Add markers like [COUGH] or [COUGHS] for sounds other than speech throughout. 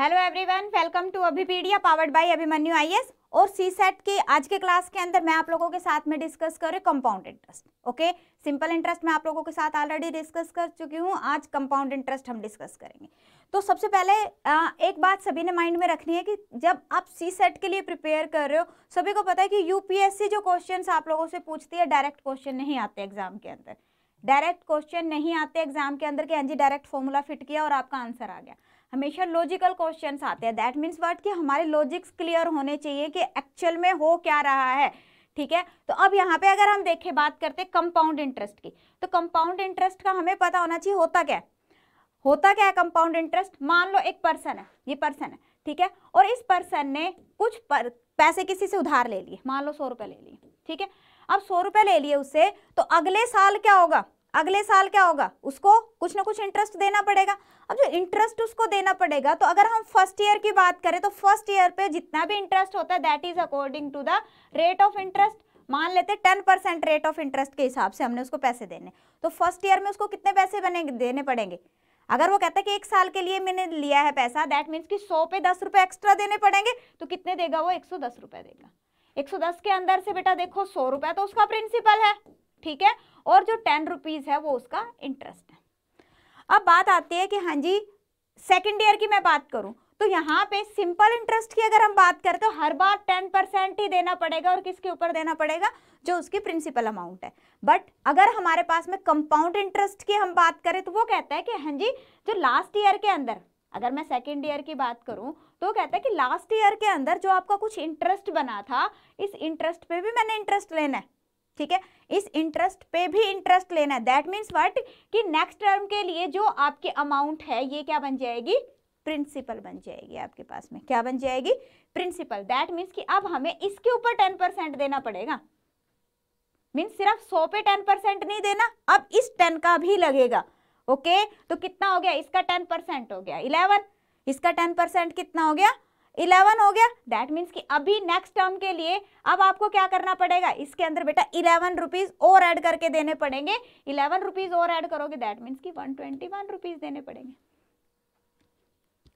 Hello everyone welcome to Abhipedia powered by Abhimanyu IAS और C set e के आज के क्लास के अंदर मैं आप लोगों के साथ में डिस्कस कर रही compound interest okay simple interest मैं आप लोगों के साथ ऑलरेडी डिस्कस कर चुकी हूँ आज कंपाउंड इंटरेस्ट हम डिस्कस करेंगे तो सबसे पहले एक बात सभी ने माइंड में रखनी है कि जब आप सी सेट e के लिए प्रिपेयर कर रहे हो सभी को पता है कि यूपीएससी जो क्वेश्चन आप लोगों से पूछती है डायरेक्ट क्वेश्चन नहीं आते एग्जाम के अंदर डायरेक्ट क्वेश्चन नहीं आते एग्जाम के अंदर कि हाँ जी डायरेक्ट फॉर्मूला फिट किया और आपका आंसर आ गया हमेशा लॉजिकल क्वेश्चन आते हैं दैट मीन्स वर्ड कि हमारे लॉजिक्स क्लियर होने चाहिए कि एक्चुअल में हो क्या रहा है ठीक है तो अब यहाँ पे अगर हम देखें बात करते हैं कंपाउंड इंटरेस्ट की तो कंपाउंड इंटरेस्ट का हमें पता होना चाहिए होता क्या होता क्या है कंपाउंड इंटरेस्ट मान लो एक पर्सन है ये पर्सन है ठीक है और इस पर्सन ने कुछ पर, पैसे किसी से उधार ले लिए मान लो सौ रुपये ले लिए ठीक है अब सौ रुपये ले लिए उससे तो अगले साल क्या होगा अगले साल क्या होगा उसको कुछ ना कुछ इंटरेस्ट देना पड़ेगा अब जो इंटरेस्ट उसको देना पड़ेगा तो अगर हम फर्स्ट ईयर की बात करें तो फर्स्ट ईयर पे जितना भी इंटरेस्ट होता है that is according to the rate of interest मान लेते हैं ten percent rate of interest के हिसाब से हमने उसको पैसे देने तो फर्स्ट ईयर में उसको कितने पैसे बनेंगे देने पड़ेंगे अगर वो कहता है कि एक साल के लिए मैंने लिया है पैसा दैट मीन्स कि सौ पे दस रुपये एक्स्ट्रा देने पड़ेंगे तो कितने देगा वो एक सौ दस रुपये देगा एक सौ दस के अंदर से बेटा देखो सौ रुपया तो उसका प्रिंसिपल है ठीक है और जो टेन रुपीज़ है वो उसका इंटरेस्ट है अब बात आती है कि हाँ जी सेकेंड ईयर की मैं बात करूं तो यहाँ पे सिंपल इंटरेस्ट की अगर हम बात करें तो हर बार टेन परसेंट ही देना पड़ेगा और किसके ऊपर देना पड़ेगा जो उसकी प्रिंसिपल अमाउंट है बट अगर हमारे पास में कंपाउंड इंटरेस्ट की हम बात करें तो वो कहता है कि हाँ जी जो लास्ट ईयर के अंदर अगर मैं सेकेंड ईयर की बात करूं तो कहता है कि लास्ट ईयर के अंदर जो आपका कुछ इंटरेस्ट बना था इस इंटरेस्ट पे भी मैंने इंटरेस्ट लेना है ठीक है इस इंटरेस्ट पे भी इंटरेस्ट लेना है दैट मीन्स वट कि नेक्स्ट टर्म के लिए जो आपके अमाउंट है ये क्या बन जाएगी प्रिंसिपल बन जाएगी आपके पास में क्या बन जाएगी प्रिंसिपल दैट मीन्स कि अब हमें इसके ऊपर टेन परसेंट देना पड़ेगा मीन्स सिर्फ सौ पे टेन परसेंट नहीं देना अब इस टेन का भी लगेगा ओके okay? तो कितना हो गया इसका टेन परसेंट हो गया इलेवन इसका टेन परसेंट कितना हो गया इलेवन हो गया दैट मीन्स कि अभी नेक्स्ट टर्म के लिए अब आपको क्या करना पड़ेगा इसके अंदर बेटा इलेवन रुपीज़ और ऐड करके देने पड़ेंगे इलेवन रुपीज़ और ऐड करोगे दैट मीन्स कि वन ट्वेंटी वन रुपीज़ देने पड़ेंगे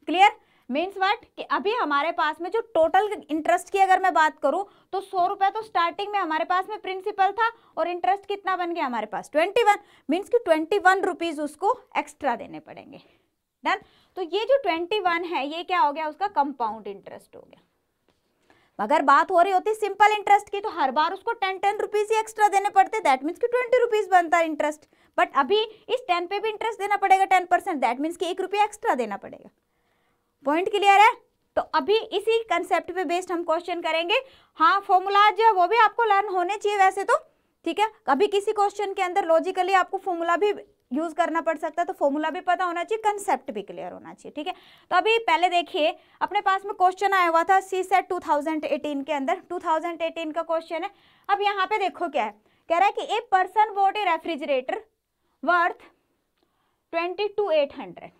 क्लियर मीन्स वट कि अभी हमारे पास में जो टोटल इंटरेस्ट की अगर मैं बात करूं तो सौ रुपए तो स्टार्टिंग में हमारे पास में प्रिंसिपल था और इंटरेस्ट कितना बन गया हमारे पास ट्वेंटी वन मीन्स की ट्वेंटी वन रुपीज़ उसको एक्स्ट्रा देने पड़ेंगे डन तो ये जो ट्वेंटी वन है ये क्या हो गया उसका कंपाउंड इंटरेस्ट हो गया मगर बात हो रही होती सिंपल इंटरेस्ट की तो हर बार उसको टेन टेन रुपीज ही एक्स्ट्रा देने पड़ते दैट मीन्स कि ट्वेंटी रुपीज बनता है इंटरेस्ट बट अभी इस टेन पे भी इंटरेस्ट देना पड़ेगा टेन परसेंट दैट मीन्स कि एक रुपया एक्स्ट्रा देना पड़ेगा पॉइंट क्लियर है तो अभी इसी कंसेप्ट पे बेस्ड हम क्वेश्चन करेंगे हाँ फॉर्मूला जो है वो भी आपको लर्न होने चाहिए वैसे तो ठीक है कभी किसी क्वेश्चन के अंदर लॉजिकली आपको फॉर्मूला भी यूज करना पड़ सकता है तो फॉर्मूला भी पता होना चाहिए कंसेप्ट भी क्लियर होना चाहिए ठीक है तो अभी पहले देखिए अपने पास में क्वेश्चन आया हुआ था सी सेट 2018 के अंदर 2018 का क्वेश्चन है अब यहाँ पे देखो क्या है कह रहा है कि a person bought a refrigerator worth twenty two eight hundred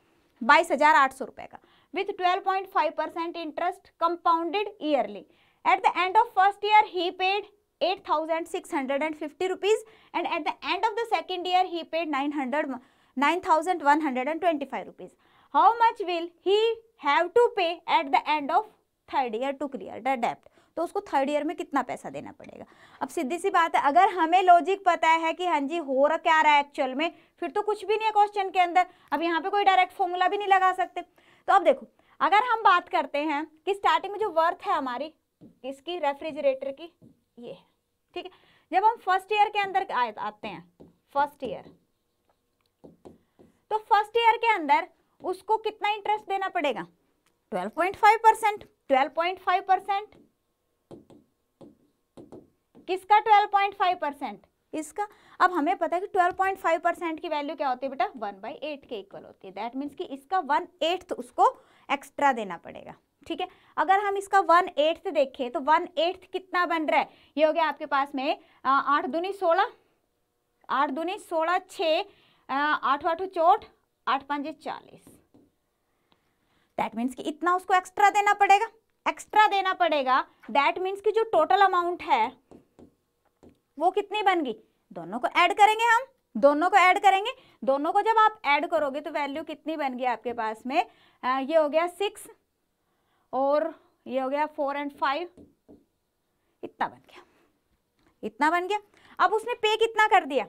बाईस हज़ार आठ सौ रुपए का with twelve point five percent interest compounded yearly at the end of first year he paid 8650 rupees six hundred and fifty rupees and at the end paid 900 second year he paid nine hundred nine thousand one hundred and twenty of third how much will he debt end of third year to clear तो उसको third year में कितना पैसा देना पड़ेगा अब सीधी सी बात है अगर हमें लॉजिक पता है कि हाँ जी हो रहा क्या रहा है एक्चुअल में फिर तो कुछ भी नहीं है क्वेश्चन के अंदर अब यहाँ पे कोई डायरेक्ट फॉर्मूला भी नहीं लगा सकते तो अब देखो अगर हम बात करते हैं कि स्टार्टिंग में जो वर्थ है हमारी किसकी रेफ्रिजरेटर की ये है ठीक है जब हम फर्स्ट ईयर के अंदर आते हैं फर्स्ट ईयर तो फर्स्ट ईयर के अंदर उसको कितना इंटरेस्ट देना पड़ेगा 12.5 परसेंट ट्वेल्व परसेंट किसका 12.5 परसेंट इसका अब हमें पता है कि 12.5 परसेंट की वैल्यू क्या होती है बेटा 1 बाई एट के इक्वल होती है दैट मीन्स कि इसका वन एट्थ उसको एक्स्ट्रा देना पड़ेगा ठीक है अगर हम इसका वन एट्थ देखें तो वन एट्थ कितना बन रहा है ये हो गया आपके पास में आठ दूनी सोलह आठ दूनी सोलह छ आठ आठ चौट आठ पाँच चालीस दैट मीन्स कि इतना उसको एक्स्ट्रा देना पड़ेगा एक्स्ट्रा देना पड़ेगा दैट मीन्स कि जो टोटल अमाउंट है वो कितनी बन गई दोनों को ऐड करेंगे हम दोनों को ऐड करेंगे दोनों को जब आप ऐड करोगे तो वैल्यू कितनी बन गई आपके पास में आ, ये हो गया सिक्स और ये हो गया फोर एंड फाइव इतना बन गया इतना बन गया अब उसने पे कितना कर दिया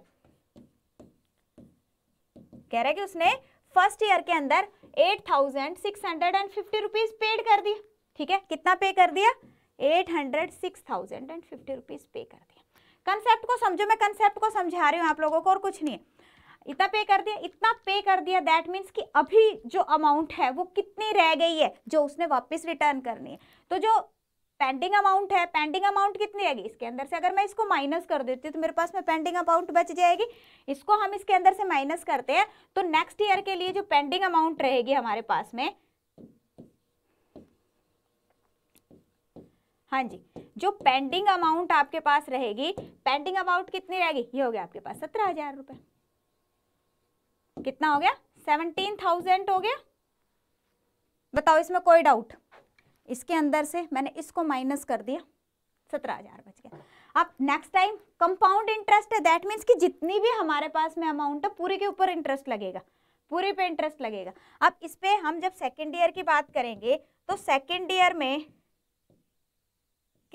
कह रहा है कि उसने फर्स्ट ईयर के अंदर eight thousand six hundred and fifty rupees paid कर दिया ठीक है कितना पे कर दिया eight hundred six thousand and fifty rupees pay कर दिया कंसेप्ट को समझो मैं कंसेप्ट को समझा रही हूँ आप लोगों को और कुछ नहीं है इतना पे कर दिया इतना पे कर दिया दैट मीन्स कि अभी जो अमाउंट है वो कितनी रह गई है जो उसने वापस रिटर्न करनी है तो जो पेंडिंग अमाउंट है पेंडिंग अमाउंट कितनी रहेगी इसके अंदर से अगर मैं इसको माइनस कर देती हूँ तो मेरे पास में पेंडिंग अमाउंट बच जाएगी इसको हम इसके अंदर से माइनस करते हैं तो नेक्स्ट ईयर के लिए जो पेंडिंग अमाउंट रहेगी हमारे पास में हाँ जी जो पेंडिंग अमाउंट आपके पास रहेगी पेंडिंग अमाउंट कितनी रहेगी ये हो गया आपके पास सत्रह हजार रुपये कितना हो गया सेवनटीन थाउजेंड हो गया बताओ इसमें कोई डाउट इसके अंदर से मैंने इसको माइनस कर दिया सत्रह हज़ार बच गया अब नेक्स्ट टाइम कंपाउंड इंटरेस्ट है दैट मीन्स कि जितनी भी हमारे पास में अमाउंट है पूरे के ऊपर इंटरेस्ट लगेगा पूरे पे इंटरेस्ट लगेगा अब इस पर हम जब सेकेंड ईयर की बात करेंगे तो सेकेंड ईयर में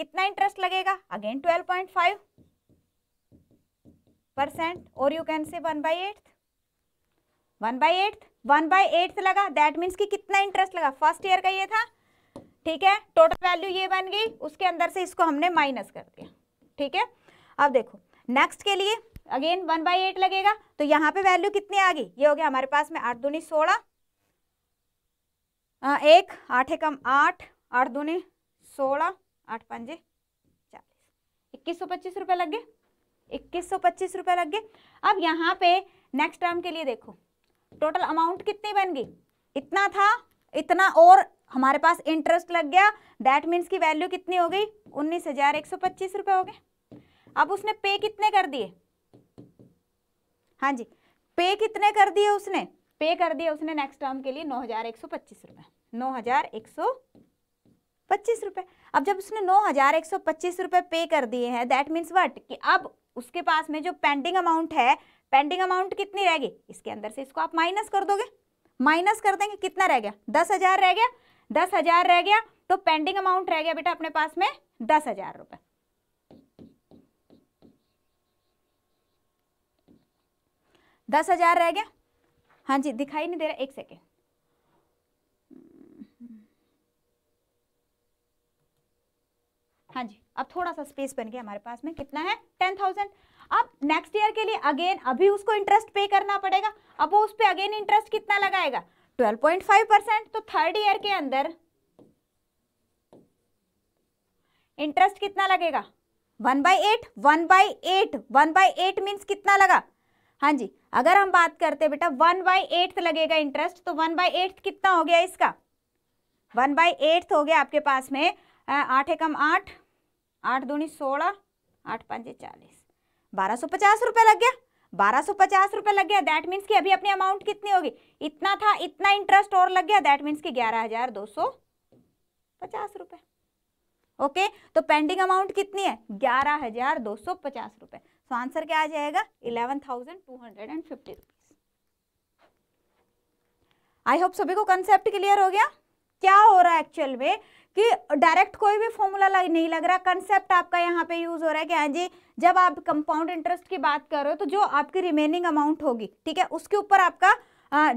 कितना इंटरेस्ट लगेगा again twelve point five percent और you can say one by eighth one by eighth one by eighth लगा दैट मीन्स कि कितना इंटरेस्ट लगा फर्स्ट ईयर का ये था ठीक है टोटल वैल्यू ये बन गई उसके अंदर से इसको हमने माइनस कर दिया ठीक है अब देखो नेक्स्ट के लिए अगेन वन बाई एट लगेगा तो यहाँ पे वैल्यू कितनी आ गई ये हो गया हमारे पास में आठ दूनी सोलह एक आठ एकम आठ आठ दूनी सोलह आठ पंजे चालीस इक्कीस सौ पच्चीस रुपये लग गए इक्कीस सौ पच्चीस रुपये लग गए अब यहाँ पे नेक्स्ट टर्म के लिए देखो टोटल अमाउंट कितनी बन गई इतना था इतना और हमारे पास इंटरेस्ट लग गया दैट मीन्स की वैल्यू कितनी हो गई उन्नीस हजार एक सौ पच्चीस रुपए हो गए अब उसने पे कितने कर दिए हाँ जी पे कितने कर दिए उसने पे कर दिए उसने नेक्स्ट टर्म के लिए नौ हजार एक सौ पच्चीस रुपए नौ हजार एक सौ पच्चीस रुपए अब जब उसने नौ हजार एक सौ पच्चीस रुपए पे कर दिए हैं दैट मीन्स वट कि अब उसके पास में जो पेंडिंग अमाउंट है पेंडिंग अमाउंट कितनी रहेगी इसके अंदर से इसको आप माइनस कर दोगे माइनस कर देंगे कितना रह गया दस हजार रह गया दस हजार रह गया तो पेंडिंग अमाउंट रह गया बेटा अपने पास में दस हजार रुपए दस हजार रह गया हाँ जी दिखाई नहीं दे रहा एक सेकेंड हाँ जी अब थोड़ा सा स्पेस बन गया हमारे पास में कितना है टेन थाउजेंड अब नेक्स्ट ईयर के लिए अगेन अभी उसको इंटरेस्ट पे करना पड़ेगा अब वो उस पर अगेन इंटरेस्ट कितना लगाएगा 12.5 परसेंट तो थर्ड ईयर के अंदर इंटरेस्ट कितना लगेगा one by eight one by eight one by eight means कितना लगा हाँ जी अगर हम बात करते हैं बेटा वन बाई एट्थ लगेगा इंटरेस्ट तो वन बाई एट्थ कितना हो गया इसका वन बाई एट्थ हो गया आपके पास में आठ एकम आठ आठ दूनी सोलह आठ पाँच चालीस बारह सौ पचास रुपये लग गया बारह सौ पचास रुपये लग गया दैट मीन्स कि अभी अपनी अमाउंट कितनी होगी इतना था इतना इंटरेस्ट और लग गया दैट मीन्स कि ग्यारह हज़ार दो सौ पचास रुपए ओके तो पेंडिंग अमाउंट कितनी है ग्यारह हज़ार दो सौ पचास रुपए सो आंसर क्या आ जाएगा eleven thousand two hundred and fifty rupees I hope सभी को कंसेप्ट क्लियर हो गया क्या हो रहा है एक्चुअल में कि डायरेक्ट कोई भी फॉर्मूला लग नहीं लग रहा कंसेप्ट आपका यहाँ पे यूज हो रहा है कि हाँ जी जब आप कंपाउंड इंटरेस्ट की बात करो तो जो आपकी रिमेनिंग अमाउंट होगी ठीक है उसके ऊपर आपका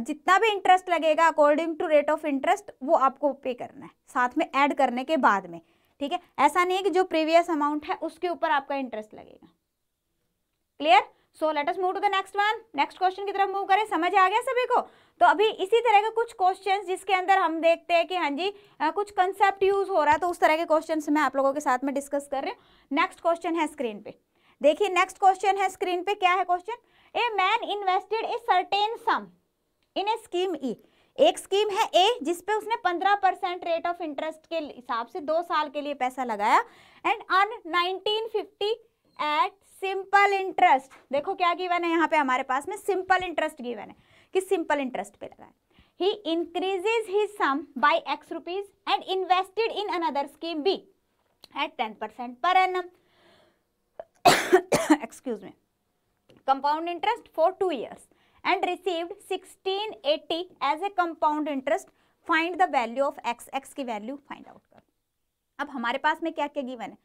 जितना भी इंटरेस्ट लगेगा according to rate of interest वो आपको पे करना है साथ में ऐड करने के बाद में ठीक है ऐसा नहीं है कि जो प्रीवियस अमाउंट है उसके ऊपर आपका इंटरेस्ट लगेगा clear so let us move to the next one next question की तरफ मूव करें समझ आ गया सभी को तो अभी इसी तरह के कुछ क्वेश्चंस जिसके अंदर हम देखते हैं कि हाँ जी आ, कुछ कंसेप्ट यूज हो रहा है तो उस तरह के क्वेश्चंस मैं आप लोगों के साथ में डिस्कस कर रही हूँ नेक्स्ट क्वेश्चन है स्क्रीन पे देखिए नेक्स्ट क्वेश्चन है स्क्रीन पे क्या है question a man invested a certain sum in a scheme ई एक स्कीम है ए जिसपे उसने 15 परसेंट रेट ऑफ इंटरेस्ट के हिसाब से दो साल के लिए पैसा लगाया and on 1950 at simple interest देखो क्या गिवन है यहाँ पे हमारे पास में सिंपल इंटरेस्ट गिवन है कि सिंपल इंटरेस्ट पे लगाए he increases he sum by x rupees and invested in another scheme B at ten percent per annum excuse me compound interest for two years and received 1680 as a compound interest find the value of x x की value find out करो अब हमारे पास में क्या क्या given है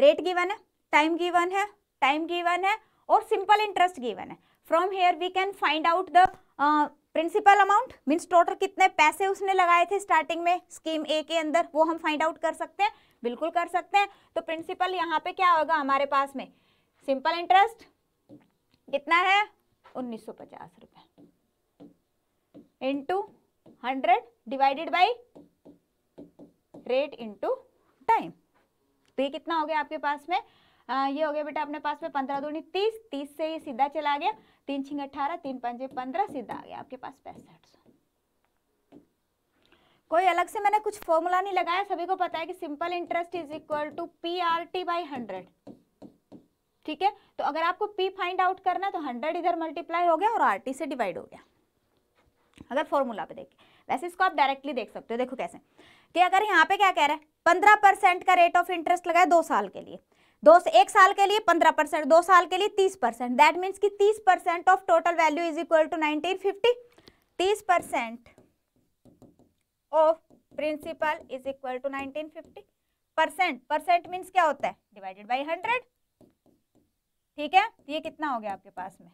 rate given है टाइम गिवन है टाइम गिवन है और सिंपल इंटरेस्ट गिवन है from here we can find out the principal amount means total कितने पैसे उसने लगाए थे स्टार्टिंग में स्कीम ए के अंदर वो हम फाइंड आउट कर सकते हैं बिल्कुल कर सकते हैं तो प्रिंसिपल यहाँ पे क्या होगा हमारे पास में सिंपल इंटरेस्ट कितना है उन्नीस सौ पचास रुपये into hundred divided by rate into time तो ये कितना हो गया आपके पास में आ, ये हो गया बेटा अपने पास में पंद्रह दूनी तीस तीस से ये सीधा चला गया तीन छिंग अठारह तीन पंजे पंद्रह सीधा आ गया आपके पास पैंसठ सौ कोई अलग से मैंने कुछ फॉर्मूला नहीं लगाया सभी को पता है कि simple interest is equal to P R T by hundred ठीक है तो अगर आपको पी फाइंड आउट करना है तो हंड्रेड इधर मल्टीप्लाई हो गया और आर टी से डिवाइड हो गया अगर फॉर्मूला पे देखिए वैसे इसको आप डायरेक्टली देख सकते हो देखो कैसे कि अगर यहाँ पे क्या कह रहे हैं पंद्रह परसेंट का रेट ऑफ इंटरेस्ट लगाए दो साल के लिए दो एक साल के लिए पंद्रह परसेंट दो साल के लिए तीस परसेंट दैट मीन्स की तीस percent of total value is equal to nineteen fifty तीस percent of principal is equal to nineteen fifty percent percent means क्या होता है डिवाइडेड बाई हंड्रेड ठीक है तो ये कितना हो गया आपके पास में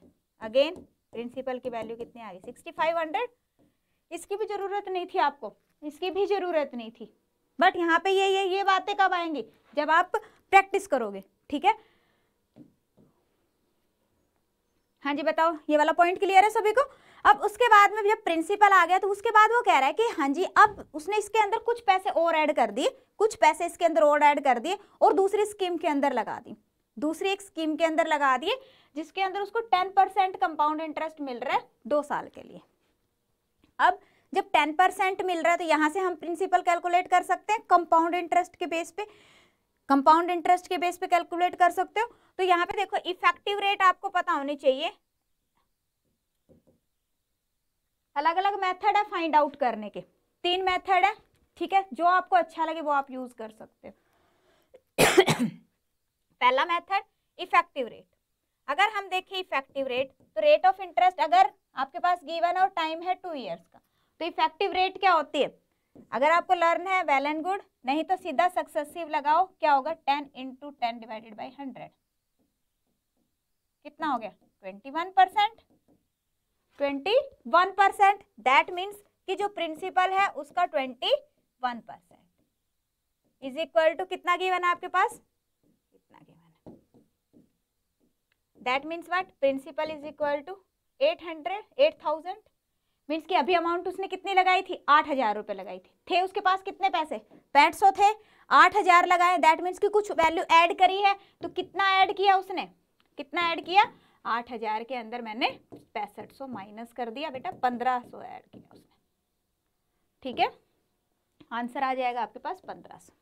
अगेन प्रिंसिपल की वैल्यू कितनी आ गई सिक्सटी फाइव हंड्रेड इसकी भी ज़रूरत नहीं थी आपको इसकी भी ज़रूरत नहीं थी बट यहाँ पे ये ये ये बातें कब आएंगी जब आप प्रैक्टिस करोगे ठीक है हाँ जी बताओ ये वाला पॉइंट क्लियर है सभी को अब उसके बाद में जब प्रिंसिपल आ गया तो उसके बाद वो कह रहा है कि हाँ जी अब उसने इसके अंदर कुछ पैसे और ऐड कर दिए कुछ पैसे इसके अंदर और ऐड कर दिए और दूसरी स्कीम के अंदर लगा दी दूसरी एक स्कीम के अंदर लगा दिए जिसके अंदर उसको टेन परसेंट कंपाउंड इंटरेस्ट मिल रहा है दो साल के लिए अब जब टेन परसेंट मिल रहा है तो यहाँ से हम प्रिंसिपल कैलकुलेट कर सकते हैं कंपाउंड इंटरेस्ट के बेस पे कंपाउंड इंटरेस्ट के बेस पे कैलकुलेट कर सकते हो तो यहाँ पे देखो इफेक्टिव रेट आपको पता होनी चाहिए अलग अलग मेथड है फाइंड आउट करने के तीन मेथड है ठीक है जो आपको अच्छा लगे वो आप यूज कर सकते हो [COUGHS] पहला मेथड इफेक्टिव रेट अगर हम देखें इफेक्टिव रेट तो रेट ऑफ इंटरेस्ट अगर आपके पास गिवन और टाइम है टू इयर्स का तो इफेक्टिव रेट क्या होती है अगर आपको लर्न है वेल एंड गुड नहीं तो सीधा सक्सेसिव लगाओ क्या होगा ten into ten divided by hundred कितना हो गया twenty one percent twenty one percent that means कि जो प्रिंसिपल है उसका twenty one percent is equal to कितना गिवन है आपके पास कितना गिवन है that means what principal is equal to eight hundred eight thousand means कि अभी अमाउंट उसने कितनी लगाई थी आठ हज़ार रुपये लगाई थी थे उसके पास कितने पैसे पैंठ सौ थे आठ हज़ार लगाए दैट मीन्स कि कुछ वैल्यू ऐड करी है तो कितना ऐड किया उसने कितना ऐड किया आठ हज़ार के अंदर मैंने पैंसठ सौ माइनस कर दिया बेटा पंद्रह सौ ऐड किया उसने ठीक है आंसर आ जाएगा आपके पास पंद्रह सौ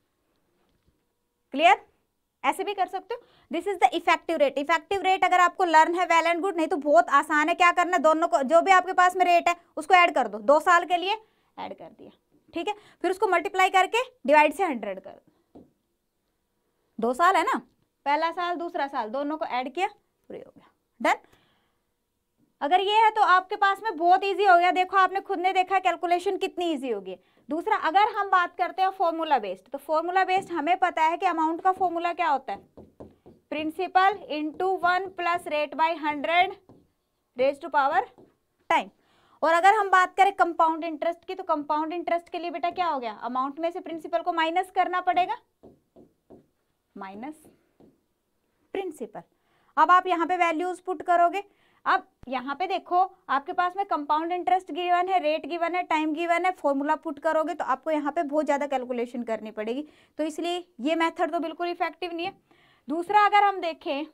क्लियर ऐसे भी कर सकते हो this is the effective rate effective rate अगर आपको लर्न है वेल एंड गुड नहीं तो बहुत आसान है क्या करना दोनों को जो भी आपके पास में रेट है उसको ऐड कर दो दो साल के लिए ऐड कर दिया ठीक है फिर उसको मल्टीप्लाई करके डिवाइड से हंड्रेड कर दो दो साल है ना पहला साल दूसरा साल दोनों को ऐड किया पूरी हो गया डन अगर ये है तो आपके पास में बहुत इजी हो गया देखो आपने खुद ने देखा कैलकुलेशन कितनी इजी होगी दूसरा अगर हम बात करते हैं फॉर्मूला बेस्ड तो फॉर्मूला बेस्ड हमें पता है कि अमाउंट का फॉर्मूला क्या होता है principal into one plus rate by hundred raise to power time और अगर हम बात करें कंपाउंड इंटरेस्ट की तो कंपाउंड इंटरेस्ट के लिए बेटा क्या हो गया अमाउंट में से प्रिंसिपल को माइनस करना पड़ेगा माइनस प्रिंसिपल अब आप यहाँ पे वैल्यूज पुट करोगे अब यहाँ पे देखो आपके पास में कंपाउंड इंटरेस्ट गिवन है रेट गिवन है टाइम गिवन है फॉर्मूला पुट करोगे तो आपको यहाँ पे बहुत ज़्यादा कैलकुलेशन करनी पड़ेगी तो इसलिए ये मेथड तो बिल्कुल इफेक्टिव नहीं है दूसरा अगर हम देखें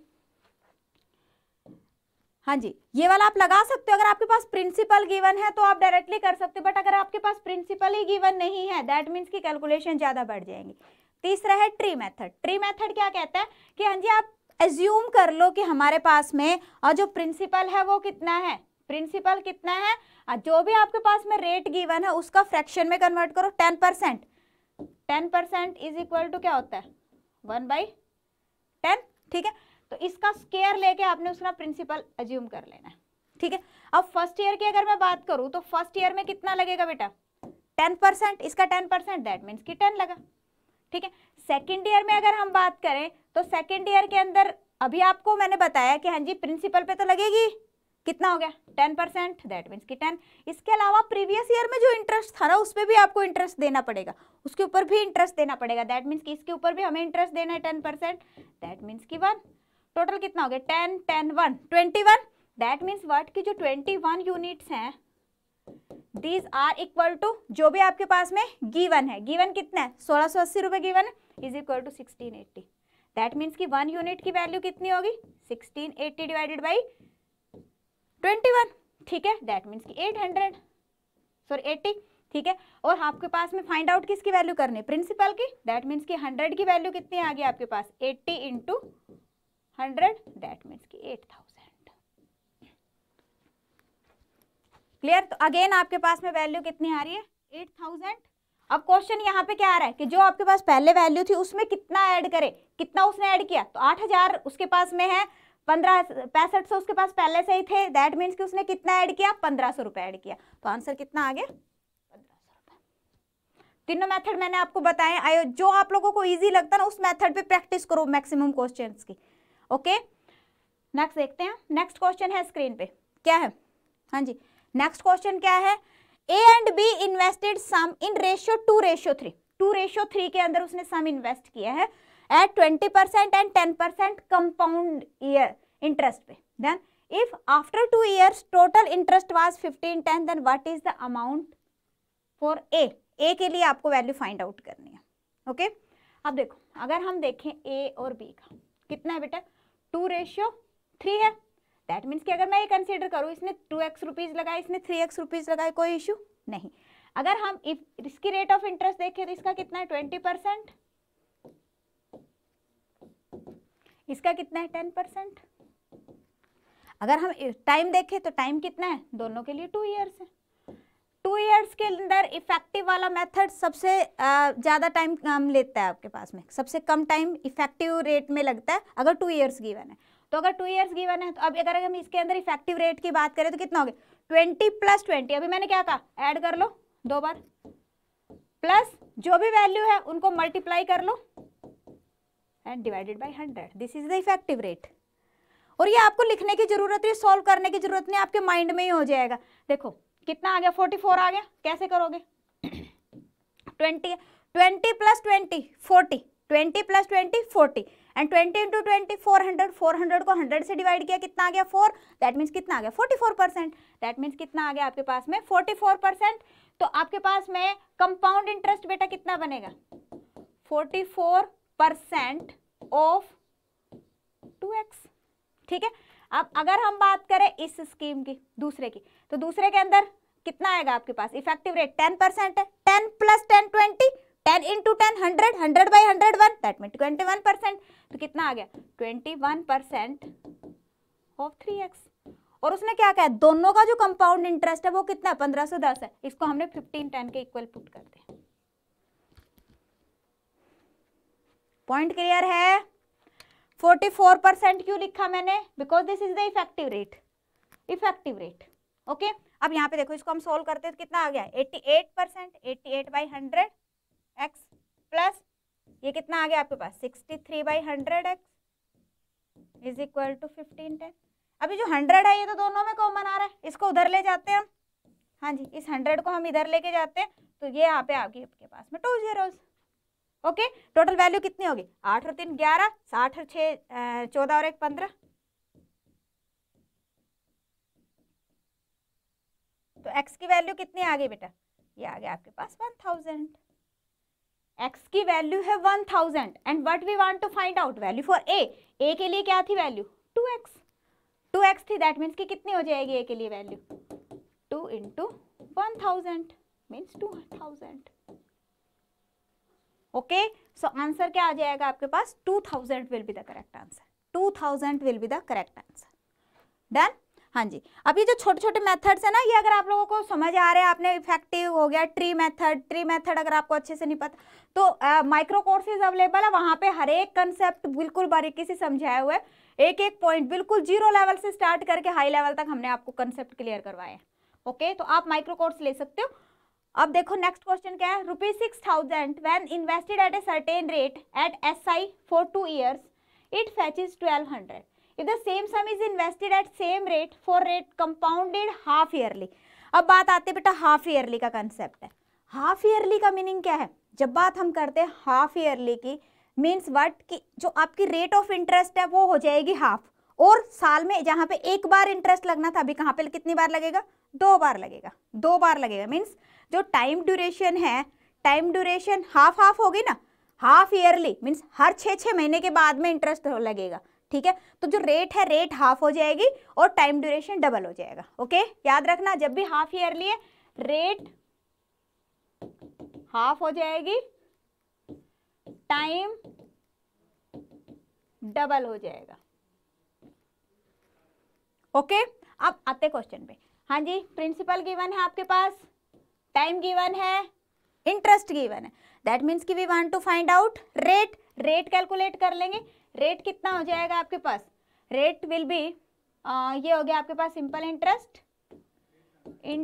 हाँ जी ये वाला आप लगा सकते हो अगर आपके पास प्रिंसिपल गिवन है तो आप डायरेक्टली कर सकते हो बट अगर आपके पास प्रिंसिपल ही गिवन नहीं है दैट मीन्स की कैलकुलेशन ज़्यादा बढ़ जाएंगी तीसरा है ट्री मेथड ट्री मेथड क्या कहता है कि हाँ जी आप एज्यूम कर लो कि हमारे पास में और जो प्रिंसिपल है वो कितना है प्रिंसिपल कितना है जो भी आपके पास में रेट गिवन है उसका फ्रैक्शन में कन्वर्ट करो ten percent ten percent is equal to क्या होता है वन बाई टेन ठीक है तो इसका स्केयर लेके आपने उसका प्रिंसिपल एज्यूम कर लेना है ठीक है अब फर्स्ट ईयर की अगर मैं बात करूँ तो फर्स्ट ईयर में कितना लगेगा बेटा टेन परसेंट इसका टेन परसेंट दैट मीन्स की टेन लगा ठीक है सेकेंड ईयर में अगर हम बात करें तो सेकेंड ईयर के अंदर अभी आपको मैंने बताया कि हाँ जी प्रिंसिपल पे तो लगेगी कितना हो गया टेन परसेंट दैट मीन्स की टेन इसके अलावा प्रीवियस ईयर में जो इंटरेस्ट था ना उस पर भी आपको इंटरेस्ट देना पड़ेगा उसके ऊपर भी इंटरेस्ट देना पड़ेगा दैट मीन्स कि इसके ऊपर भी हमें इंटरेस्ट देना है टेन परसेंट दैट मीन्स की वन टोटल कितना हो गया ten ten one twenty one that means what की जो ट्वेंटी वन यूनिट्स हैं दीज आर इक्वल टू जो भी आपके पास में गीवन है गीवन कितना है सोलह सौ अस्सी रुपये given is equal to sixteen eighty that means कि वन यूनिट की वैल्यू कितनी होगी sixteen eighty divided by twenty one ठीक है दैट मीन्स कि एट हंड्रेड सॉरी एट्टी ठीक है और आपके पास में फाइंड आउट किसकी वैल्यू करनी है प्रिंसिपल की दैट मीन्स कि हंड्रेड की वैल्यू कितनी आ गई आपके पास eighty into hundred that means कि एट थाउजेंड क्लियर तो अगेन आपके पास में वैल्यू कितनी आ रही है एट थाउजेंड अब क्वेश्चन यहाँ पे क्या आ रहा है कि जो आपके पास पहले वैल्यू थी उसमें कितना ऐड करे कितना उसने ऐड किया तो आठ हजार उसके पास में है पंद्रह पैंसठ सौ उसके पास पहले से ही थे दैट मीन्स कि उसने कितना ऐड किया पंद्रह सौ रुपये ऐड किया तो आंसर कितना आ गया तीनों मेथड मैंने आपको बताए आयो जो आप लोगों को ईजी लगता है ना उस मैथड पर प्रैक्टिस करो मैक्सिमम क्वेश्चन की ओके नेक्स्ट देखते हैं नेक्स्ट क्वेश्चन है स्क्रीन पे क्या है हाँ जी नेक्स्ट क्वेश्चन क्या है A and B invested sum in ratio two ratio three two ratio three के अंदर उसने सम इन्वेस्ट किया है at twenty percent and ten percent compound year interest पे then if after two years total interest was fifteen ten then what is the amount for A A के लिए आपको value find out करनी है okay okay? अब देखो अगर हम देखें ए और बी का कितना है बेटा टू रेशियो थ्री है दैट मीन्स कि अगर मैं ये कंसिडर करूँ इसने टू एक्स रुपीज़ लगाए इसने थ्री एक्स रुपीज़ लगाए कोई इशू नहीं अगर हम इफ इसकी रेट ऑफ इंटरेस्ट देखें तो इसका कितना है ट्वेंटी परसेंट इसका कितना है टेन परसेंट अगर हम टाइम देखें तो टाइम कितना है दोनों के लिए टू ईयर्स है टू ईयर्स के अंदर इफेक्टिव वाला मेथड सबसे ज़्यादा टाइम कम लेता है आपके पास में सबसे कम टाइम इफेक्टिव रेट में लगता है अगर टू ईयर्स गिवन है तो अगर टू ईयर्स गिवन है तो अब अगर हम इसके अंदर इफेक्टिव रेट की बात करें तो कितना हो गया ट्वेंटी प्लस ट्वेंटी अभी मैंने क्या कहा ऐड कर लो दो बार प्लस जो भी वैल्यू है उनको मल्टीप्लाई कर लो and divided by hundred this is the effective rate और ये आपको लिखने की जरूरत नहीं सॉल्व करने की जरूरत नहीं आपके माइंड में ही हो जाएगा देखो कितना आ गया फोर्टी फोर आ गया कैसे करोगे twenty twenty plus twenty forty twenty plus twenty forty and twenty into twenty four hundred four hundred को हंड्रेड से डिवाइड किया कितना आ गया फोर दैट मीन्स कितना आ गया forty four percent that means कितना आ गया आपके पास में फोर्टी फोर परसेंट तो आपके पास में कंपाउंड इंटरेस्ट बेटा कितना बनेगा forty four percent of two x ठीक है अब अगर हम बात करें इस स्कीम की दूसरे की तो दूसरे के अंदर कितना आएगा आपके पास इफेक्टिव रेट टेन परसेंट है ten plus ten twenty ten into ten hundred hundred by hundred one that mean twenty one percent तो कितना आ गया twenty one percent of three x और उसने क्या कहा दोनों का जो कंपाउंड इंटरेस्ट है वो कितना है पंद्रह सौ दस है इसको हमने फिफ्टीन टेन के इक्वल पुट कर दिया पॉइंट क्लियर है फोर्टी फोर परसेंट क्यों लिखा मैंने because this is the effective rate effective rate okay अब यहाँ पे देखो इसको हम सोल्व करते हैं तो कितना आ गया eighty eight percent eighty eight by hundred x plus ये कितना आ गया आपके पास sixty three by hundred x is equal to fifteen ten अभी जो हंड्रेड है ये तो दोनों में कॉमन आ रहा है इसको उधर ले जाते हैं हम हाँ जी इस हंड्रेड को हम इधर लेके जाते हैं तो ये यहाँ पे आ गई आपके पास में two zeros okay total value कितनी होगी आठ और तीन ग्यारह साठ और छः चौदह और एक पंद्रह तो एक्स की वैल्यू कितनी आ गई बेटा ये आ गया आपके पास वन थाउजेंड एक्स की वैल्यू है one thousand and what we want to find out value for A A के लिए क्या थी value two x two x थी दैट मीन्स कि कितनी हो जाएगी ए के लिए value two into one thousand means two thousand okay so answer क्या आ जाएगा आपके पास two thousand will be the correct answer two thousand will be the correct answer done हाँ जी अब ये जो छोटे छोटे मेथड्स है ना ये अगर आप लोगों को समझ आ रहे हैं आपने इफेक्टिव हो गया ट्री मेथड ट्री मेथड अगर आपको अच्छे से नहीं पता तो माइक्रो कोर्सेज अवेलेबल है वहाँ पे हर एक कंसेप्ट बिल्कुल बारीकी से समझाया हुआ है एक एक पॉइंट बिल्कुल जीरो लेवल से स्टार्ट करके हाई लेवल तक हमने आपको कंसेप्ट क्लियर करवाया है ओके तो आप माइक्रो कोर्स ले सकते हो अब देखो नेक्स्ट क्वेश्चन क्या है rupees six thousand when invested at a certain rate at S I for two years it fetches twelve hundred if the same sum is invested at same rate for rate compounded half yearly अब बात आते बेटा half yearly का concept है half yearly का meaning क्या है जब बात हम करते हैं हाफ ईयरली की मीन्स वट कि जो आपकी रेट ऑफ इंटरेस्ट है वो हो जाएगी हाफ और साल में जहाँ पे एक बार इंटरेस्ट लगना था अभी कहाँ पे कितनी बार लगेगा दो बार लगेगा दो बार लगेगा मीन्स जो टाइम ड्यूरेशन है टाइम ड्यूरेशन हाफ हाफ होगी ना हाफ ईयरली मीन्स हर छः छः महीने के बाद में इंटरेस्ट लगेगा ठीक है तो जो रेट है रेट हाफ हो जाएगी और टाइम ड्यूरेशन डबल हो जाएगा ओके याद रखना जब भी हाफ ईयरली है रेट हाफ हो जाएगी टाइम डबल हो जाएगा ओके अब आते क्वेश्चन पे हाँ जी प्रिंसिपल गिवन है आपके पास टाइम गिवन है इंटरेस्ट गिवन है दैट मीन्स कि we want to find out rate rate calculate कर लेंगे रेट कितना हो जाएगा आपके पास रेट विल बी ये हो गया आपके पास simple interest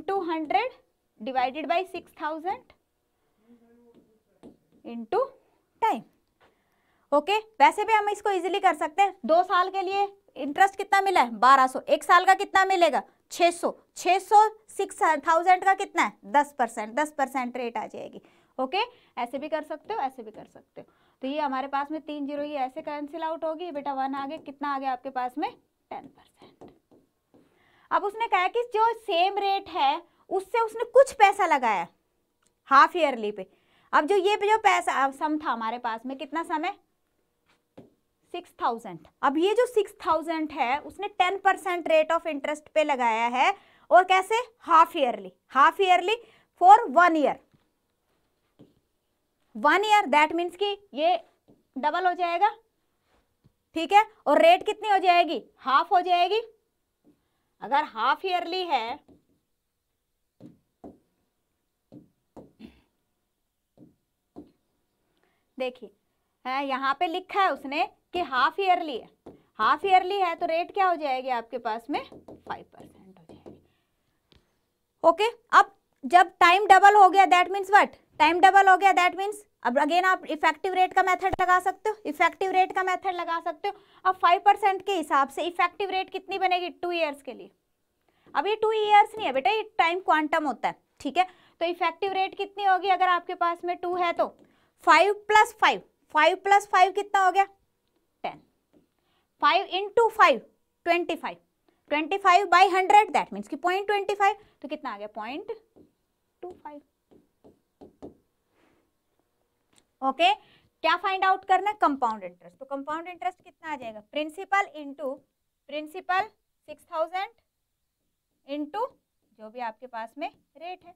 two hundred divided by six thousand two time okay वैसे भी हम इसको इजीली कर सकते हैं दो साल के लिए इंटरेस्ट कितना मिला है बारह सौ एक साल का कितना मिलेगा छः सौ छः सौ सिक्स थाउजेंड का कितना है दस परसेंट दस परसेंट रेट आ जाएगी ओके ऐसे भी कर सकते हो ऐसे भी कर सकते हो तो ये हमारे पास में तीन जीरो ये ऐसे कैंसिल आउट होगी बेटा वन आगे कितना आगे आपके पास में टेन परसेंट अब उसने कहा कि जो सेम रेट है उससे उसने कुछ पैसा लगाया हाफ ईयरली पे अब जो ये पे जो पैसा सम था हमारे पास में कितना समय सिक्स थाउजेंड अब ये जो सिक्स थाउजेंड है उसने ten percent rate of interest पे लगाया है और कैसे half yearly half yearly for one year one year that means कि ये डबल हो जाएगा ठीक है और रेट कितनी हो जाएगी हाफ हो जाएगी अगर हाफ ईयरली है देखिए यहां पे लिखा है उसने कि हाफ ईयरली है हाफ ईयरली है तो रेट क्या हो जाएगी आपके पास में फाइव परसेंट हो जाएगी ओके अब जब टाइम डबल हो गया that means what time double हो गया दैट मीन्स अब अगेन आप इफेक्टिव रेट का मेथड लगा सकते हो इफेक्टिव रेट का मेथड लगा सकते हो अब फाइव परसेंट के हिसाब से इफेक्टिव रेट कितनी बनेगी टू ईयर्स के लिए अब ये टू ईयर्स नहीं है बेटा ये टाइम क्वांटम होता है ठीक है तो इफेक्टिव रेट कितनी होगी अगर आपके पास में टू है तो five plus five five plus five कितना हो गया ten five two five twenty five twenty five by hundred that means की पॉइंट ट्वेंटी फाइव तो कितना आ गया पॉइंट टू फाइव ओके क्या फाइंड आउट करना है कंपाउंड इंटरेस्ट तो कंपाउंड इंटरेस्ट कितना आ जाएगा principal into principal six thousand into जो भी आपके पास में रेट है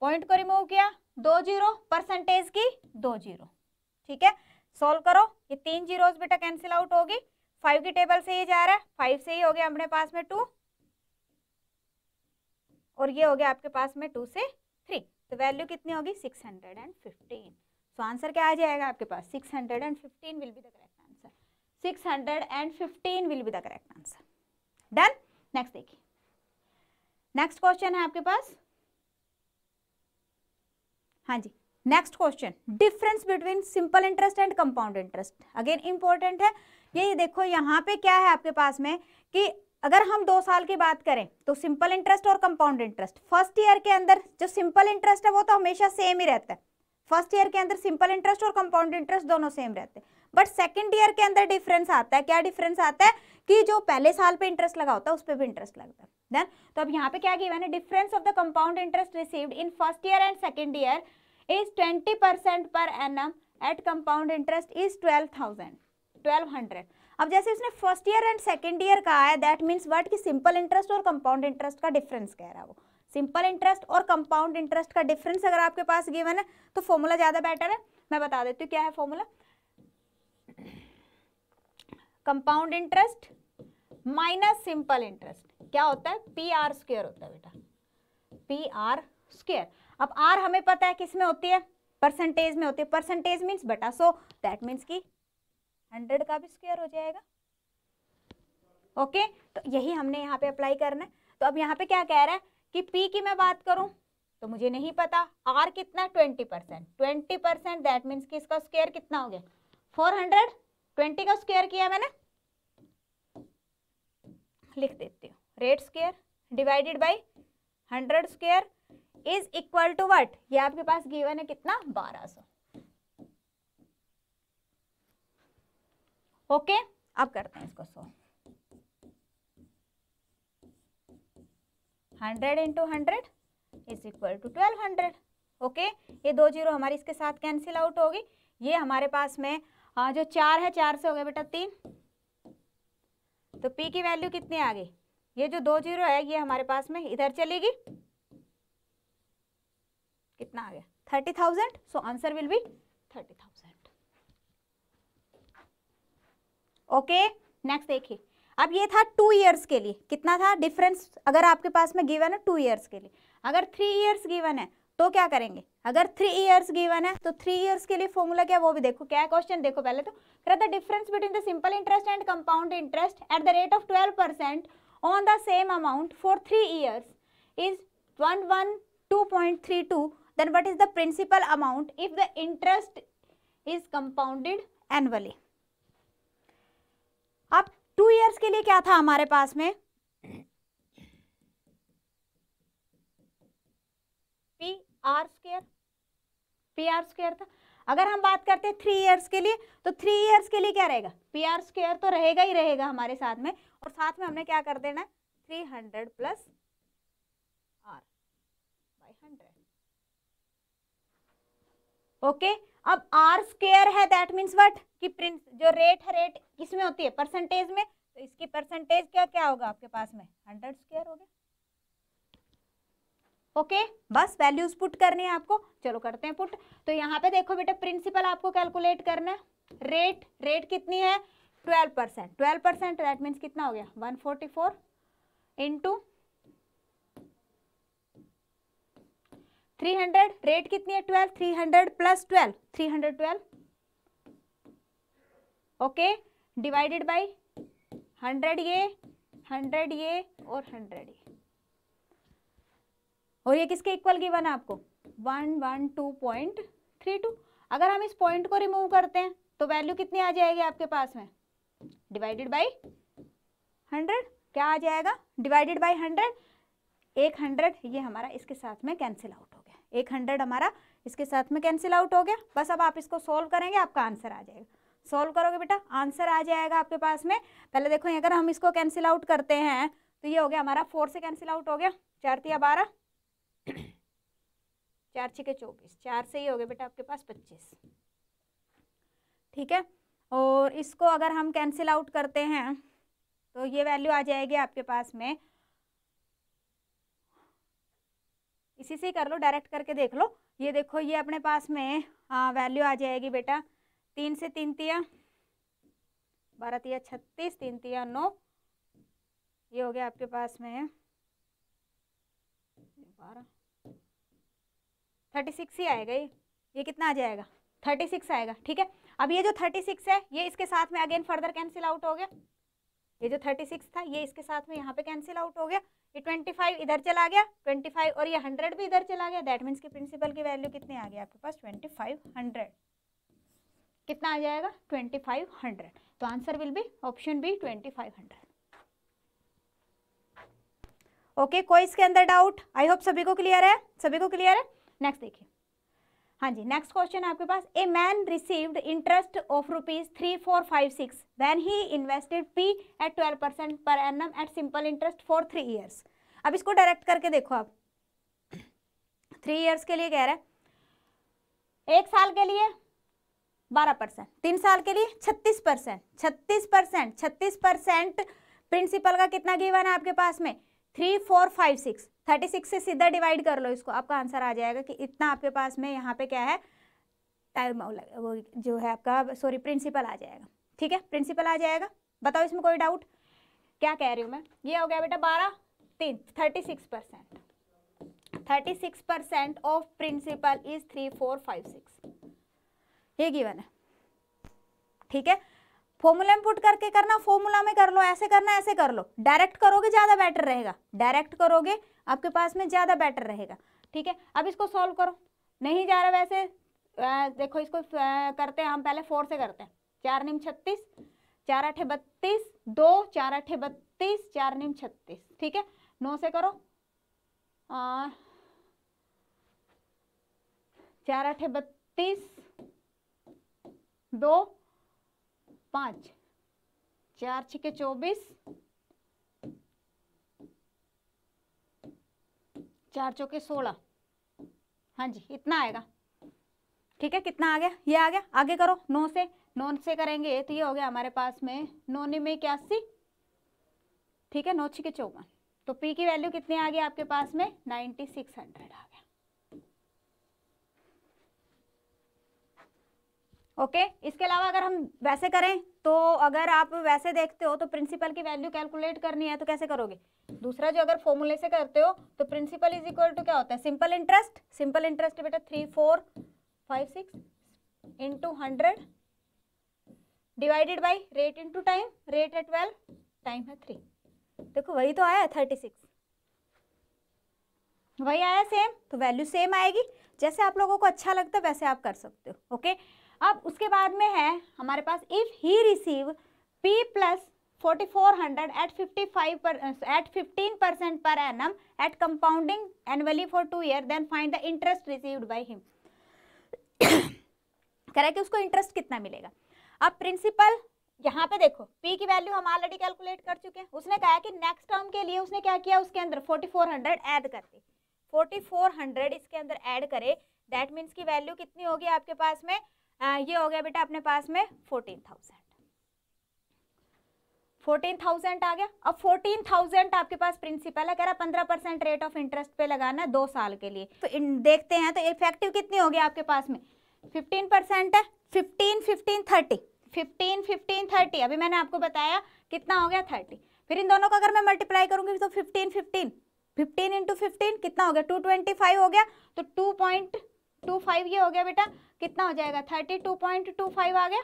पॉइंट को रिमूव किया दो जीरो परसेंटेज की दो जीरो ठीक है सॉल्व करो ये तीन जीरोज बेटा कैंसिल आउट होगी फाइव की टेबल से ही जा रहा है फाइव से ही हो गया अपने पास में टू और ये हो गया आपके पास में टू से थ्री तो वैल्यू कितनी होगी six hundred and fifteen so answer क्या आ जाएगा आपके पास six hundred and fifteen will be the correct answer six hundred and fifteen will be the correct answer done next देखिए नेक्स्ट क्वेश्चन है आपके पास हाँ जी next question difference between simple interest and compound interest again important है ये देखो यहाँ पे क्या है आपके पास में कि अगर हम दो साल की बात करें तो सिंपल इंटरेस्ट और कंपाउंड इंटरेस्ट फर्स्ट ईयर के अंदर जो सिंपल इंटरेस्ट है वो तो हमेशा सेम ही रहता है फर्स्ट ईयर के अंदर सिंपल इंटरेस्ट और कंपाउंड इंटरेस्ट दोनों सेम रहते हैं बट सेकंड ईयर के अंदर डिफरेंस आता है क्या डिफरेंस आता है कि जो पहले साल पे इंटरेस्ट लगा होता है उस पर भी इंटरेस्ट लगता है देन तो अब यहाँ पे क्या किया मैंने difference of the compound interest received in first year and second year is twenty percent per annum at compound interest is twelve thousand twelve hundred अब जैसे उसने first year and second year कहा है दैट मीन्स वर्ड की simple interest और compound interest का difference कह रहा है वो सिंपल इंटरेस्ट और कंपाउंड इंटरेस्ट का डिफरेंस अगर आपके पास गिवन है तो फॉर्मूला ज़्यादा बेटर है मैं बता देती हूँ क्या है formula compound interest minus simple interest क्या होता है पी आर स्क्र होता है बेटा पी आर स्क्र अब आर हमें पता है किस में होती है परसेंटेज में होती है परसेंटेज मीन्स बटा सो दैट मीन्स की हंड्रेड का भी स्क्वायर हो जाएगा ओके तो यही हमने यहाँ पे अप्लाई करना है तो अब यहाँ पे क्या कह रहा है कि पी की मैं बात करूँ तो मुझे नहीं पता आर कितना twenty percent twenty percent that means कि इसका स्क्वायर कितना हो गया फोर हंड्रेड ट्वेंटी का स्क्वायर किया मैंने लिख देती हूँ rate square divided by hundred square is equal to what ये आपके पास गिवन है कितना बारह सौ ओके अब करते हैं इसको so hundred into hundred is equal to twelve hundred okay ये दो जीरो हमारी इसके साथ कैंसिल आउट होगी ये हमारे पास में हाँ, जो चार है चार से हो गया बेटा तीन तो पी की वैल्यू कितनी आ गई ये जो दो जीरो है ये हमारे पास में इधर चलेगी कितना आ गया thirty thousand so answer will be thirty thousand okay next देखिए अब ये था टू ईयर्स के लिए कितना था डिफरेंस अगर आपके पास में गिवन है टू ईयर्स के लिए अगर थ्री ईयर्स गिवन है तो क्या करेंगे अगर थ्री ईयर्स गिवन है तो थ्री ईयर्स के लिए फॉर्मूला क्या वो भी देखो क्या क्वेश्चन देखो पहले तो the difference between the simple interest and compound interest at the rate of twelve percent on the same amount for three years is one one two point three two then what is the principal amount if the interest is compounded annually अब two years के लिए क्या था हमारे पास में P R square P R square था अगर हम बात करते हैं थ्री ईयर्स के लिए तो थ्री ईयर्स के लिए क्या रहेगा पी आर स्क्र तो रहेगा ही रहेगा हमारे साथ में और साथ में हमने क्या कर देना three hundred plus R by hundred okay अब आर स्क्र है दैट मीन्स वट कि प्रिंस जो रेट है रेट किस में होती है परसेंटेज में तो इसकी परसेंटेज क्या क्या होगा आपके पास में हंड्रेड स्क्वायर हो गया ओके बस वैल्यूज पुट करनी है आपको चलो करते हैं पुट तो यहाँ पे देखो बेटा प्रिंसिपल आपको कैलकुलेट करना है रेट रेट कितनी है twelve percent twelve percent that means कितना हो गया one forty four into three hundred rate कितनी है twelve three hundred plus twelve three hundred twelve okay divided by hundred ये हंड्रेड ये और हंड्रेड ये और ये किसके इक्वल गिवन है आपको one one two point three two अगर हम इस पॉइंट को रिमूव करते हैं तो वैल्यू कितनी आ जाएगी आपके पास में डिवाइडेड बाई हंड्रेड क्या आ जाएगा डिवाइडेड बाई हंड्रेड एक हंड्रेड ये हमारा इसके साथ में कैंसिल आउट हो गया एक हंड्रेड हमारा इसके साथ में कैंसिल आउट हो गया बस अब आप इसको सोल्व करेंगे आपका आंसर आ जाएगा सॉल्व करोगे बेटा आंसर आ जाएगा आपके पास में पहले देखो अगर हम इसको कैंसिल आउट करते हैं तो ये हो गया हमारा फोर से कैंसिल आउट हो गया चार तिया बारह चार छः चौबीस चार से ही हो गया बेटा आपके पास पच्चीस ठीक है और इसको अगर हम कैंसिल आउट करते हैं तो ये वैल्यू आ जाएगी आपके पास में इसी से ही कर लो डायरेक्ट करके देख लो ये देखो ये अपने पास में वैल्यू हाँ, आ जाएगी बेटा तीन से तीन तिया बारह तिया छत्तीस तीन तिया नौ ये हो गया आपके पास में बारह थर्टी सिक्स ही आएगा ये ये कितना आ जाएगा थर्टी सिक्स आएगा ठीक है अब ये जो थर्टी सिक्स है ये इसके साथ में अगेन फर्दर कैंसिल आउट हो गया ये जो थर्टी सिक्स था ये इसके साथ में यहाँ पे कैंसिल आउट हो गया ये ट्वेंटी फाइव इधर चला गया ट्वेंटी फाइव और ये हंड्रेड भी इधर चला गया दैट मीन्स की प्रिंसिपल की वैल्यू कितनी आ गई आपके पास ट्वेंटी फाइव हंड्रेड कितना आ जाएगा ट्वेंटी फाइव हंड्रेड तो answer will be option B twenty five hundred okay कोई इसके अंदर डाउट आई होप सभी को क्लियर है सभी को क्लियर है नेक्स्ट देखिए हाँ जी नेक्स्ट क्वेश्चन आपके पास a man received interest of rupees three four five six when he invested P at twelve percent per annum at simple interest for three years अब इसको डायरेक्ट करके देखो आप थ्री [CLEARS THROAT] ईयर्स के लिए कह रहे हैं एक साल के लिए बारह परसेंट तीन साल के लिए छत्तीस परसेंट छत्तीस परसेंट छत्तीस परसेंट प्रिंसिपल का कितना गिवन है आपके पास में three four five six thirty six से सीधा डिवाइड कर लो इसको आपका आंसर आ जाएगा कि इतना आपके पास में यहाँ पे क्या है टाइम वो जो है आपका सॉरी प्रिंसिपल आ जाएगा ठीक है प्रिंसिपल आ जाएगा बताओ इसमें कोई डाउट क्या कह रही हूँ मैं ये हो गया बेटा बारह तीन thirty six percent thirty six percent of principal is three four five six ये गिवन है ठीक है फॉर्मूला में पुट करके करना फॉर्मूला में कर लो ऐसे करना ऐसे कर लो डायरेक्ट करोगे ज़्यादा बेटर रहेगा डायरेक्ट करोगे आपके पास में ज़्यादा बेटर रहेगा ठीक है अब इसको सॉल्व करो नहीं जा रहा वैसे आ, देखो इसको आ, करते हैं हम पहले फोर से करते हैं चार निम छत्तीस चार अठे बत्तीस दो चार अठे बत्तीस चार निम छत्तीस ठीक है नौ से करो आ, चार अठे बत्तीस दो पांच चार छके चौबीस चार चौके सोलह हाँ जी इतना आएगा ठीक है कितना आ गया ये आ गया आगे करो नौ से नौ से करेंगे तो ये हो गया हमारे पास में नौने में इक्यासी ठीक है नौ छिके चौवन तो पी की वैल्यू कितनी आ गई आपके पास में नाइन्टी सिक्स हंड्रेड आ गई ओके इसके अलावा अगर हम वैसे करें तो अगर आप वैसे देखते हो तो प्रिंसिपल की वैल्यू कैलकुलेट करनी है तो कैसे करोगे दूसरा जो अगर फॉर्मूले से करते हो तो प्रिंसिपल इज इक्वल टू क्या होता है सिंपल इंटरेस्ट सिंपल इंटरेस्ट बेटा three four five six into hundred divided by rate into time rate है ट्वेल्व टाइम है थ्री देखो वही तो आया थर्टी सिक्स वही आया सेम तो वैल्यू सेम आएगी जैसे आप लोगों को अच्छा लगता है वैसे आप कर सकते हो ओके अब उसके बाद में है हमारे पास if he receive P plus forty four hundred eight fifty five per at fifteen percent per annum at compounding annually for two year then find the interest received by him कह रहा है कि उसको interest कितना मिलेगा अब principal यहाँ पे देखो P की वैल्यू हम ऑलरेडी कैलकुलेट कर चुके हैं उसने कहा है कि नेक्स्ट टर्म के लिए उसने क्या किया उसके अंदर 4400 ऐड कर दी 4400 इसके अंदर ऐड करे दैट मीन्स की वैल्यू कितनी होगी आपके पास में आ, ये हो गया बेटा अपने पास में फोर्टीन थाउजेंड फोर्टीन थाउजेंड आ गया अब फोर्टीन थाउजेंड आपके पास प्रिंसिपल है कह रहा पंद्रह परसेंट रेट ऑफ इंटरेस्ट पे लगाना है दो साल के लिए तो इन देखते हैं तो इफेक्टिव कितनी होगी आपके पास में फिफ्टीन परसेंट है fifteen fifteen thirty fifteen fifteen thirty अभी मैंने आपको बताया कितना हो गया थर्टी फिर इन दोनों का अगर मैं मल्टीप्लाई करूंगी तो fifteen fifteen fifteen into fifteen कितना हो गया टू ट्वेंटी फाइव हो गया तो टू पॉइंट टू फाइव ये हो गया बेटा कितना हो जाएगा thirty two point two five आ गया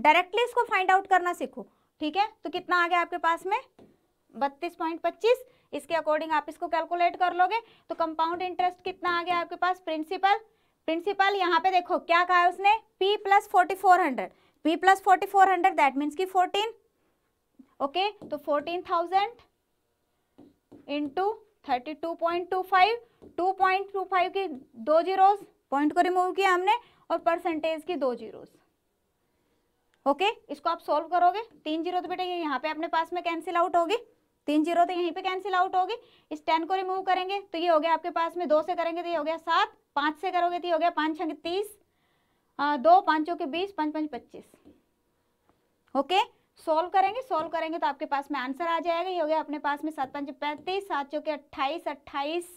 डायरेक्टली इसको फाइंड आउट करना सीखो ठीक है तो कितना आ गया आपके पास में बत्तीस पॉइंट पच्चीस इसके अकॉर्डिंग आप इसको कैलकुलेट कर लोगे तो कंपाउंड इंटरेस्ट कितना आ गया आपके पास प्रिंसिपल प्रिंसिपल यहाँ पे देखो क्या कहा है उसने P plus forty four hundred P plus forty four hundred that means की फोर्टीन ओके तो fourteen thousand into thirty two point two five two point two five की दो जीरोज़ पॉइंट को रिमूव किया हमने और परसेंटेज की दो जीरोस ओके okay, इसको आप सॉल्व करोगे तीन जीरो तो बेटा ये यहाँ पे अपने पास में कैंसिल आउट होगी तीन जीरो तो यहीं पे कैंसिल आउट होगी इस टेन को रिमूव करेंगे तो ये हो गया आपके पास में दो से करेंगे तो ये हो गया सात पाँच से करोगे तो ये हो गया पाँच छः तीस दो पाँचों के बीस पाँच पाँच पच्चीस ओके सॉल्व करेंगे सॉल्व करेंगे तो आपके पास में आंसर आ जाएगा ये हो गया अपने पास में सात पाँच पैंतीस सात चौके अट्ठाईस अट्ठाईस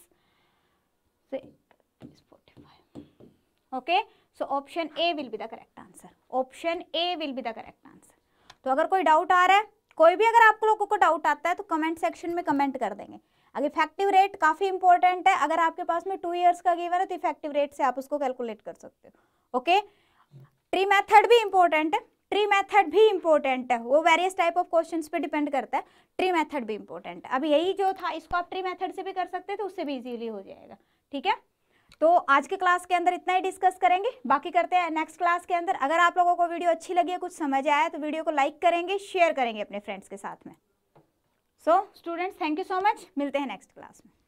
okay so option A will be the correct answer option A will be the correct answer तो अगर कोई डाउट आ रहा है कोई भी अगर आप लोगों को डाउट आता है तो कमेंट सेक्शन में कमेंट कर देंगे अगर इफेक्टिव रेट काफ़ी इंपॉर्टेंट है अगर आपके पास में टू ईयर्स का गिवन है तो इफेक्टिव रेट से आप उसको कैलकुलेट कर सकते हो ओके ट्री मेथड भी इंपॉर्टेंट है ट्री मेथड भी इंपॉर्टेंट है वो वेरियस टाइप ऑफ क्वेश्चन पे डिपेंड करता है ट्री मेथड भी इंपॉर्टेंट है अब यही जो था इसको आप ट्री मेथड से भी कर सकते थे उससे भी इजीली हो जाएगा ठीक है तो आज के क्लास के अंदर इतना ही डिस्कस करेंगे बाकी करते हैं नेक्स्ट क्लास के अंदर अगर आप लोगों को वीडियो अच्छी लगी है कुछ समझ आया तो वीडियो को लाइक करेंगे शेयर करेंगे अपने फ्रेंड्स के साथ में so students thank you so much मिलते हैं नेक्स्ट क्लास में